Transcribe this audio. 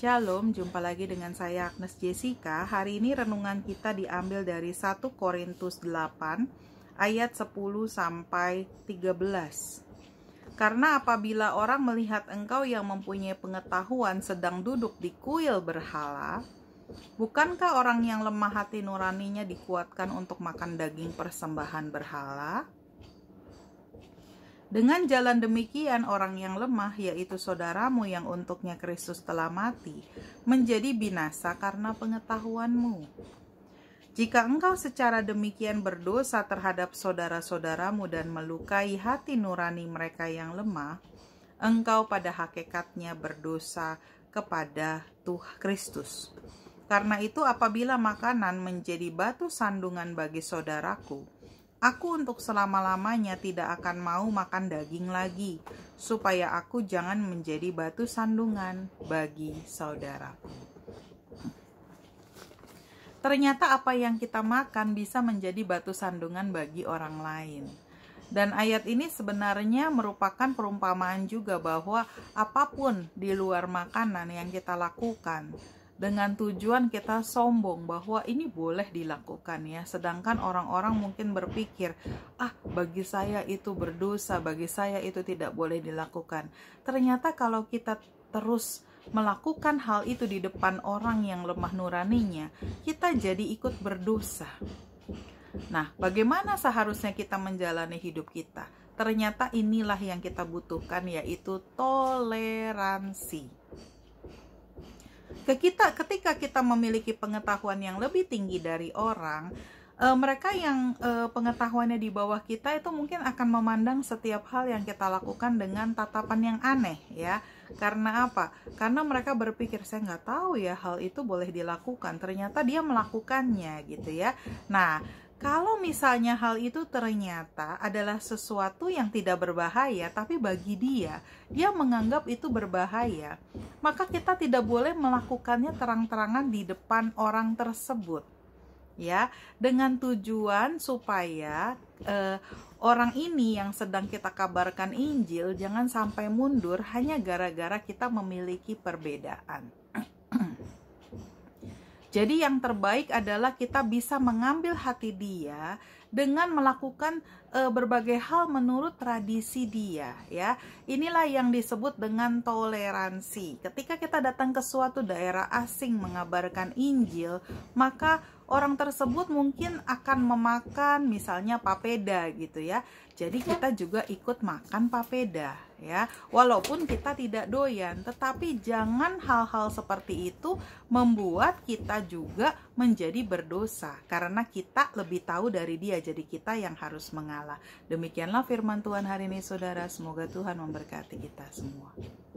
Shalom, jumpa lagi dengan saya Agnes Jessica. Hari ini renungan kita diambil dari 1 Korintus 8 ayat 10 sampai 13. Karena apabila orang melihat engkau yang mempunyai pengetahuan sedang duduk di kuil berhala, bukankah orang yang lemah hati nuraninya dikuatkan untuk makan daging persembahan berhala? Dengan jalan demikian, orang yang lemah, yaitu saudaramu yang untuknya Kristus telah mati, menjadi binasa karena pengetahuanmu. Jika engkau secara demikian berdosa terhadap saudara-saudaramu dan melukai hati nurani mereka yang lemah, engkau pada hakikatnya berdosa kepada Tuhan Kristus. Karena itu, apabila makanan menjadi batu sandungan bagi saudaraku, Aku untuk selama-lamanya tidak akan mau makan daging lagi, supaya aku jangan menjadi batu sandungan bagi saudara. Ternyata apa yang kita makan bisa menjadi batu sandungan bagi orang lain. Dan ayat ini sebenarnya merupakan perumpamaan juga bahwa apapun di luar makanan yang kita lakukan, dengan tujuan kita sombong bahwa ini boleh dilakukan ya. Sedangkan orang-orang mungkin berpikir, ah bagi saya itu berdosa, bagi saya itu tidak boleh dilakukan. Ternyata kalau kita terus melakukan hal itu di depan orang yang lemah nuraninya, kita jadi ikut berdosa. Nah, bagaimana seharusnya kita menjalani hidup kita? Ternyata inilah yang kita butuhkan yaitu toleransi ketika kita ketika kita memiliki pengetahuan yang lebih tinggi dari orang e, mereka yang e, pengetahuannya di bawah kita itu mungkin akan memandang setiap hal yang kita lakukan dengan tatapan yang aneh ya karena apa karena mereka berpikir saya nggak tahu ya hal itu boleh dilakukan ternyata dia melakukannya gitu ya nah kalau misalnya hal itu ternyata adalah sesuatu yang tidak berbahaya, tapi bagi dia, dia menganggap itu berbahaya, maka kita tidak boleh melakukannya terang-terangan di depan orang tersebut. Ya, dengan tujuan supaya eh, orang ini yang sedang kita kabarkan Injil jangan sampai mundur hanya gara-gara kita memiliki perbedaan. Jadi yang terbaik adalah kita bisa mengambil hati dia dengan melakukan e, berbagai hal menurut tradisi dia ya. Inilah yang disebut dengan toleransi. Ketika kita datang ke suatu daerah asing mengabarkan Injil, maka orang tersebut mungkin akan memakan misalnya papeda gitu ya. Jadi kita juga ikut makan papeda ya. Walaupun kita tidak doyan, tetapi jangan hal-hal seperti itu membuat kita juga menjadi berdosa karena kita lebih tahu dari dia. Jadi kita yang harus mengalah. Demikianlah firman Tuhan hari ini saudara. Semoga Tuhan memberkati kita semua.